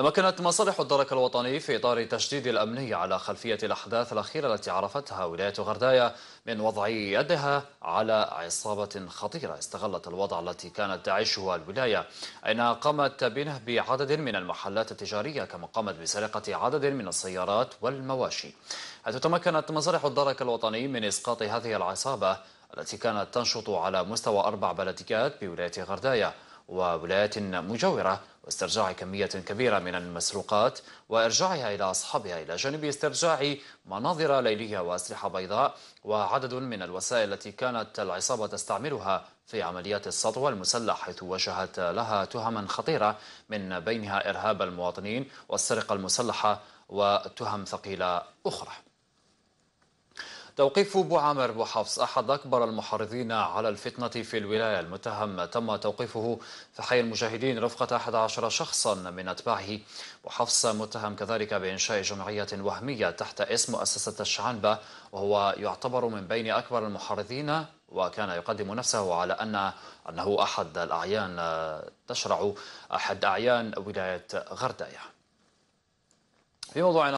تمكنت مصالح الدرك الوطني في إطار تشديد الأمني على خلفية الأحداث الأخيرة التي عرفتها ولاية غرداية من وضع يدها على عصابة خطيرة استغلت الوضع التي كانت تعيشه الولاية أين قامت بنهب عدد من المحلات التجارية كما قامت بسرقة عدد من السيارات والمواشي حيث تمكنت مصالح الدرك الوطني من إسقاط هذه العصابة التي كانت تنشط على مستوى أربع بلديات بولاية غرداية وولايات مجاورة واسترجاع كمية كبيرة من المسروقات وإرجاعها إلى أصحابها إلى جانب استرجاع مناظر ليلية وأسلحة بيضاء وعدد من الوسائل التي كانت العصابة تستعملها في عمليات السطو المسلح حيث وجهت لها تهما خطيرة من بينها إرهاب المواطنين والسرقة المسلحة وتهم ثقيلة أخرى توقيف أبو عامر أبو حفص أحد أكبر المحرضين على الفتنة في الولاية المتهم تم توقيفه في حي المجاهدين رفقة 11 شخصا من أتباعه وحفص متهم كذلك بإنشاء جمعية وهمية تحت اسم مؤسسة الشعنبة وهو يعتبر من بين أكبر المحرضين وكان يقدم نفسه على أن أنه أحد الأعيان تشرع أحد أعيان ولاية غردايه في موضوعنا